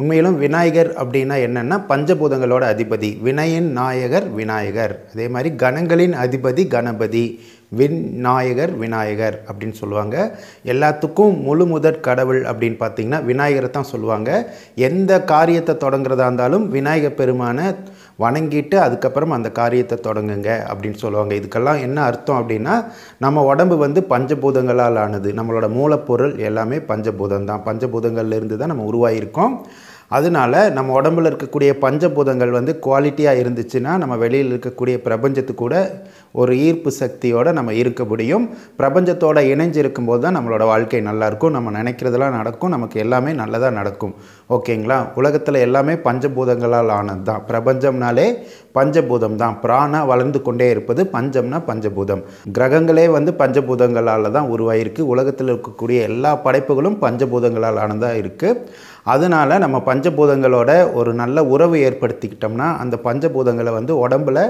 உண்மையிலும் விநாயகர் அப்படின்னா என்னென்னா பஞ்சபூதங்களோட அதிபதி வினயன் நாயகர் விநாயகர் அதே மாதிரி கணங்களின் அதிபதி கணபதி விநாயகர் விநாயகர் அப்படின்னு சொல்லுவாங்க எல்லாத்துக்கும் முழு முதற் கடவுள் அப்படின்னு பார்த்தீங்கன்னா விநாயகரை தான் சொல்லுவாங்க எந்த காரியத்தை தொடங்குறதா இருந்தாலும் விநாயகர் பெருமான வணங்கிட்டு அதுக்கப்புறம் அந்த காரியத்தை தொடங்குங்க அப்படின்னு சொல்லுவாங்க இதுக்கெல்லாம் என்ன அர்த்தம் அப்படின்னா நம்ம உடம்பு வந்து பஞ்சபூதங்களால் ஆனது நம்மளோட மூலப்பொருள் எல்லாமே பஞ்சபூதம் தான் பஞ்சபூதங்கள்லேருந்து தான் நம்ம உருவாகியிருக்கோம் அதனால நம்ம உடம்பில் இருக்கக்கூடிய பஞ்சபூதங்கள் வந்து குவாலிட்டியாக இருந்துச்சுன்னா நம்ம வெளியில் இருக்கக்கூடிய பிரபஞ்சத்து கூட ஒரு ஈர்ப்பு சக்தியோடு நம்ம இருக்க முடியும் பிரபஞ்சத்தோடு இணைஞ்சு இருக்கும்போது தான் நம்மளோட வாழ்க்கை நல்லாயிருக்கும் நம்ம நினைக்கிறதெல்லாம் நடக்கும் நமக்கு எல்லாமே நல்லதாக நடக்கும் ஓகேங்களா உலகத்தில் எல்லாமே பஞ்சபூதங்களால் ஆனது தான் பிரபஞ்சம்னாலே பஞ்சபூதம் தான் பிராணா வளர்ந்து கொண்டே இருப்பது பஞ்சம்னா பஞ்சபூதம் கிரகங்களே வந்து பஞ்சபூதங்களால் தான் உருவாயிருக்கு உலகத்தில் இருக்கக்கூடிய எல்லா படைப்புகளும் பஞ்சபூதங்களால் ஆனதாக இருக்குது அதனால் நம்ம பஞ்சபூதங்களோட ஒரு நல்ல உறவு ஏற்படுத்திக்கிட்டோம்னா அந்த பஞ்சபூதங்களை வந்து உடம்பில்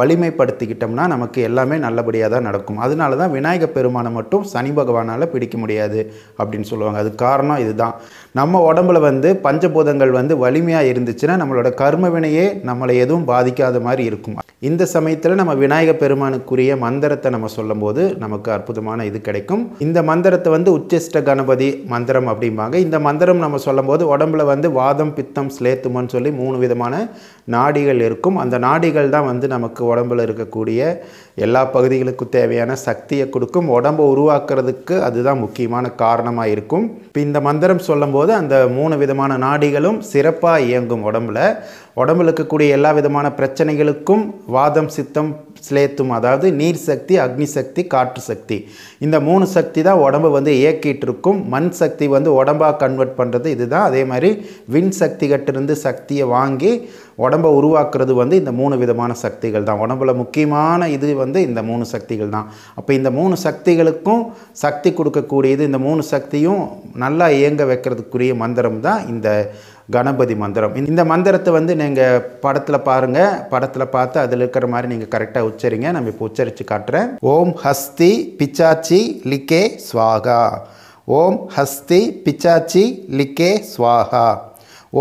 வலிமைப்படுத்திக்கிட்டோம்னா நமக்கு எல்லாமே நல்லபடியாக தான் நடக்கும் அதனால தான் விநாயக பெருமானை மட்டும் சனி பகவானால் பிடிக்க முடியாது அப்படின்னு சொல்லுவாங்க அது காரணம் இதுதான் நம்ம உடம்புல வந்து பஞ்சபூதங்கள் வந்து வலிமையாக இருந்துச்சுன்னா நம்மளோட கர்ம வினையே நம்மளை எதுவும் பாதிக்காத மாதிரி இருக்கும் இந்த சமயத்தில் நம்ம விநாயக பெருமானுக்குரிய மந்திரத்தை நம்ம சொல்லும்போது நமக்கு அற்புதமான இது கிடைக்கும் இந்த மந்திரத்தை வந்து உச்சிஷ்ட கணபதி மந்திரம் அப்படிம்பாங்க இந்த மந்திரம் நம்ம சொல்லும்போது போது உடம்புல வந்து வாதம் பித்தம் ஸ்லேத்துமன்னு சொல்லி மூணு விதமான நாடிகள் இருக்கும் அந்த நாடிகள் தான் வந்து நமக்கு உடம்புல இருக்கக்கூடிய எல்லா பகுதிகளுக்கும் தேவையான சக்தியை கொடுக்கும் உடம்பை உருவாக்குறதுக்கு அதுதான் முக்கியமான காரணமாக இருக்கும் இப்போ இந்த மந்திரம் சொல்லும்போது அந்த மூணு விதமான நாடிகளும் சிறப்பாக இயங்கும் உடம்புல உடம்புல இருக்கக்கூடிய எல்லா விதமான பிரச்சனைகளுக்கும் வாதம் சித்தம் ஸ்லேத்தும் அதாவது நீர் சக்தி அக்னி சக்தி காற்று சக்தி இந்த மூணு சக்தி தான் உடம்பு வந்து இயக்கிட்டு இருக்கும் மண் சக்தி வந்து உடம்பாக கன்வெர்ட் பண்ணுறது இதுதான் அதே மாதிரி விண் கட்டிருந்து சக்தியை வாங்கி உடம்பை உருவாக்குறது வந்து இந்த மூணு விதமான சக்திகள் தான் உடம்புல முக்கியமான இது வந்து இந்த மூணு சக்திகள் தான் அப்போ இந்த மூணு சக்திகளுக்கும் சக்தி கொடுக்கக்கூடியது இந்த மூணு சக்தியும் நல்லா இயங்க வைக்கிறதுக்குரிய மந்திரம் தான் இந்த கணபதி மந்திரம் இந்த மந்திரத்தை வந்து நீங்கள் படத்தில் பாருங்கள் படத்தில் பார்த்து அதில் இருக்கிற மாதிரி நீங்கள் கரெக்டாக உச்சரிங்க நம்ம இப்போ உச்சரித்து காட்டுறேன் ஓம் ஹஸ்தி பிச்சாச்சி லிக்கே ஸ்வாகா ஓம் ஹஸ்தி பிச்சாச்சி லிக்கே ஸ்வாகா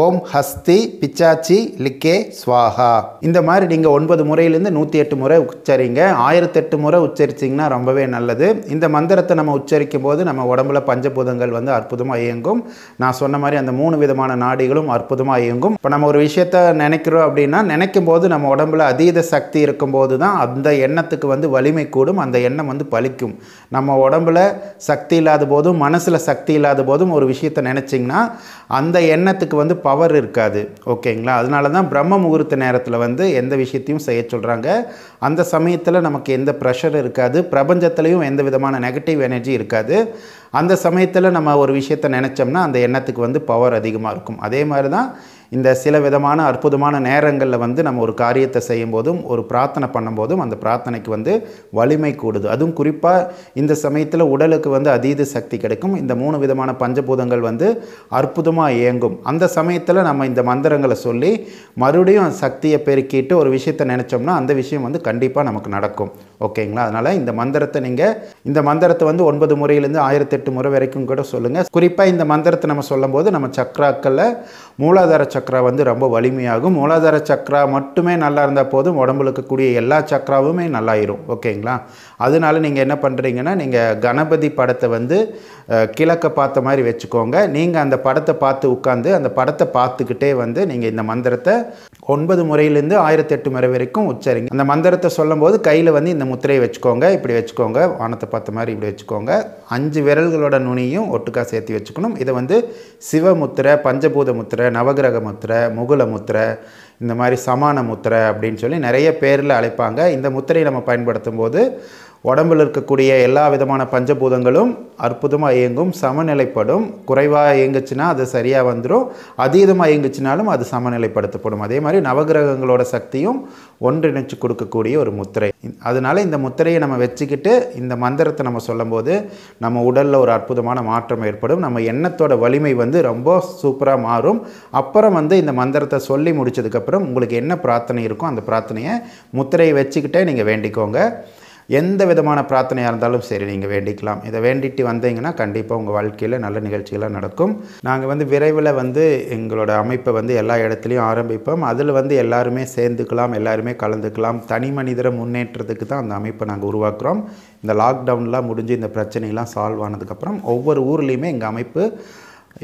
ஓம் ஹஸ்தி பிச்சாச்சி லிக்கே ஸ்வாஹா இந்த மாதிரி நீங்கள் ஒன்பது முறையிலேருந்து நூற்றி எட்டு முறை உச்சரிங்க ஆயிரத்தெட்டு முறை உச்சரிச்சிங்கன்னா ரொம்பவே நல்லது இந்த மந்திரத்தை நம்ம உச்சரிக்கும் போது நம்ம உடம்புல பஞ்சபூதங்கள் வந்து அற்புதமாக இயங்கும் நான் சொன்ன மாதிரி அந்த மூணு விதமான நாடிகளும் அற்புதமாக இயங்கும் இப்போ நம்ம ஒரு விஷயத்த நினைக்கிறோம் அப்படின்னா நினைக்கும் போது நம்ம உடம்புல அதீத சக்தி இருக்கும்போது தான் அந்த எண்ணத்துக்கு வந்து வலிமை கூடும் அந்த எண்ணம் வந்து பலிக்கும் நம்ம உடம்புல சக்தி இல்லாத போதும் மனசில் சக்தி இல்லாத போதும் ஒரு விஷயத்தை நினச்சிங்கன்னா அந்த எண்ணத்துக்கு வந்து பவர் இருக்காது ஓகேங்களா அதனால தான் பிரம்ம முகூர்த்த நேரத்தில் வந்து எந்த விஷயத்தையும் செய்ய சொல்கிறாங்க அந்த சமயத்தில் நமக்கு எந்த ப்ரெஷர் இருக்காது பிரபஞ்சத்துலேயும் எந்த விதமான நெகட்டிவ் எனர்ஜி இருக்காது அந்த சமயத்தில் நம்ம ஒரு விஷயத்தை நினச்சோம்னா அந்த எண்ணத்துக்கு வந்து பவர் அதிகமாக இருக்கும் அதே மாதிரி தான் இந்த சில விதமான அற்புதமான நேரங்களில் வந்து நம்ம ஒரு காரியத்தை செய்யும் போதும் ஒரு பிரார்த்தனை பண்ணும்போதும் அந்த பிரார்த்தனைக்கு வந்து வலிமை கூடுது அதுவும் குறிப்பாக இந்த சமயத்தில் உடலுக்கு வந்து அதீத சக்தி கிடைக்கும் இந்த மூணு விதமான பஞ்சபூதங்கள் வந்து அற்புதமாக இயங்கும் அந்த சமயத்தில் நம்ம இந்த மந்திரங்களை சொல்லி மறுபடியும் சக்தியை பெருக்கிட்டு ஒரு விஷயத்தை நினச்சோம்னா அந்த விஷயம் வந்து கண்டிப்பாக நமக்கு நடக்கும் ஓகேங்களா அதனால் இந்த மந்திரத்தை நீங்கள் இந்த மந்திரத்தை வந்து ஒன்பது முறையிலேருந்து ஆயிரத்தெட்டு முறை வரைக்கும் கூட சொல்லுங்கள் குறிப்பாக இந்த மந்திரத்தை நம்ம சொல்லும்போது நம்ம சக்ராக்களில் மூலாதார சக்கர சக்கரா வந்து ரொம்ப வலிமையாகும் மூலாதார சக்கரா மட்டுமே நல்லா இருந்தால் போதும் உடம்புல இருக்கக்கூடிய எல்லா சக்கராவுமே நல்லாயிரும் ஓகேங்களா அதனால நீங்கள் என்ன பண்ணுறீங்கன்னா நீங்கள் கணபதி படத்தை வந்து கிழக்க பார்த்த மாதிரி வச்சுக்கோங்க நீங்கள் அந்த படத்தை பார்த்து உட்காந்து அந்த படத்தை பார்த்துக்கிட்டே வந்து நீங்கள் இந்த மந்திரத்தை ஒன்பது முறையிலேருந்து ஆயிரத்தெட்டு முறை வரைக்கும் உச்சரிங்க அந்த மந்திரத்தை சொல்லும்போது கையில் வந்து இந்த முத்திரையை வச்சுக்கோங்க இப்படி வச்சுக்கோங்க வானத்தை பார்த்த மாதிரி இப்படி வச்சுக்கோங்க அஞ்சு விரல்களோட நுனியும் ஒட்டுக்காக சேர்த்து வச்சுக்கணும் இதை வந்து சிவமுத்திரை பஞ்சபூத முத்திரை நவகிரக முத்திரை முகுல முத்திரை இந்த மாதிரி சமான முத்திரை அப்படின்னு சொல்லி நிறைய பேரில் அழைப்பாங்க இந்த முத்திரையை நம்ம பயன்படுத்தும் போது உடம்பில் இருக்கக்கூடிய எல்லா விதமான பஞ்சபூதங்களும் அற்புதமாக இயங்கும் சமநிலைப்படும் குறைவாக இயங்குச்சுன்னா அது சரியாக வந்துடும் அதீதமாக இயங்குச்சுனாலும் அது சமநிலைப்படுத்தப்படும் அதே மாதிரி நவகிரகங்களோட சக்தியும் ஒன்றிணைச்சு கொடுக்கக்கூடிய ஒரு முத்திரை அதனால் இந்த முத்திரையை நம்ம வச்சுக்கிட்டு இந்த மந்திரத்தை நம்ம சொல்லும்போது நம்ம உடலில் ஒரு அற்புதமான மாற்றம் ஏற்படும் நம்ம எண்ணத்தோட வலிமை வந்து ரொம்ப சூப்பராக மாறும் அப்புறம் வந்து இந்த மந்திரத்தை சொல்லி முடித்ததுக்கப்புறம் உங்களுக்கு என்ன பிரார்த்தனை இருக்கோ அந்த பிரார்த்தனையை முத்திரையை வச்சுக்கிட்டே நீங்கள் வேண்டிக்கோங்க எந்த விதமான பிரார்த்தனையாக இருந்தாலும் சரி நீங்கள் வேண்டிக்கலாம் இதை வேண்டிட்டு வந்தீங்கன்னா கண்டிப்பாக உங்கள் வாழ்க்கையில் நல்ல நிகழ்ச்சிகளாக நடக்கும் நாங்கள் வந்து விரைவில் வந்து எங்களோட அமைப்பை வந்து எல்லா இடத்துலையும் ஆரம்பிப்போம் அதில் வந்து எல்லாருமே சேர்ந்துக்கலாம் எல்லாருமே கலந்துக்கலாம் தனி மனிதரை முன்னேற்றத்துக்கு தான் அந்த அமைப்பை நாங்கள் உருவாக்குறோம் இந்த லாக்டவுன்லாம் முடிஞ்சு இந்த பிரச்சனைலாம் சால்வ் ஆனதுக்கப்புறம் ஒவ்வொரு ஊர்லேயுமே எங்கள் அமைப்பு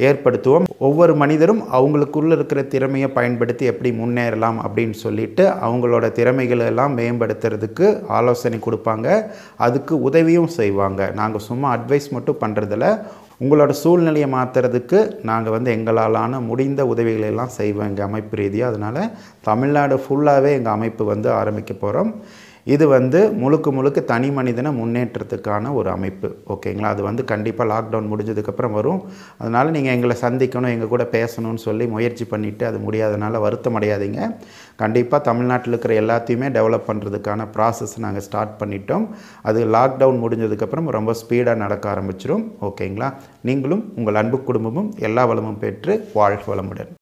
ஏற்படுத்துவோம் ஒவ்வொரு மனிதரும் அவங்களுக்குள்ள இருக்கிற திறமையை பயன்படுத்தி எப்படி முன்னேறலாம் அப்படின்னு சொல்லிட்டு அவங்களோட திறமைகளை எல்லாம் மேம்படுத்துறதுக்கு ஆலோசனை கொடுப்பாங்க அதுக்கு உதவியும் செய்வாங்க நாங்கள் சும்மா அட்வைஸ் மட்டும் பண்ணுறதில் உங்களோட சூழ்நிலையை மாற்றுறதுக்கு நாங்கள் வந்து எங்களாலான முடிந்த உதவிகளை எல்லாம் செய்வோம் எங்கள் அமைப்பு ரீதியாக அதனால் தமிழ்நாடு ஃபுல்லாகவே எங்கள் அமைப்பு வந்து ஆரம்பிக்க போகிறோம் இது வந்து முழுக்க முழுக்க தனி மனிதனை முன்னேற்றத்துக்கான ஒரு அமைப்பு ஓகேங்களா அது வந்து கண்டிப்பாக லாக்டவுன் முடிஞ்சதுக்கப்புறம் வரும் அதனால் நீங்கள் எங்களை சந்திக்கணும் எங்கள் கூட பேசணும்னு சொல்லி முயற்சி பண்ணிவிட்டு அது முடியாதனால வருத்தம் அடையாதீங்க கண்டிப்பாக தமிழ்நாட்டில் இருக்கிற எல்லாத்தையுமே டெவலப் பண்ணுறதுக்கான ப்ராசஸ் நாங்கள் ஸ்டார்ட் பண்ணிட்டோம் அது லாக்டவுன் முடிஞ்சதுக்கப்புறம் ரொம்ப ஸ்பீடாக நடக்க ஆரம்பிச்சிடும் ஓகேங்களா நீங்களும் உங்கள் அன்பு குடும்பமும் எல்லா வளமும் பெற்று வாழ்க வளமுடன்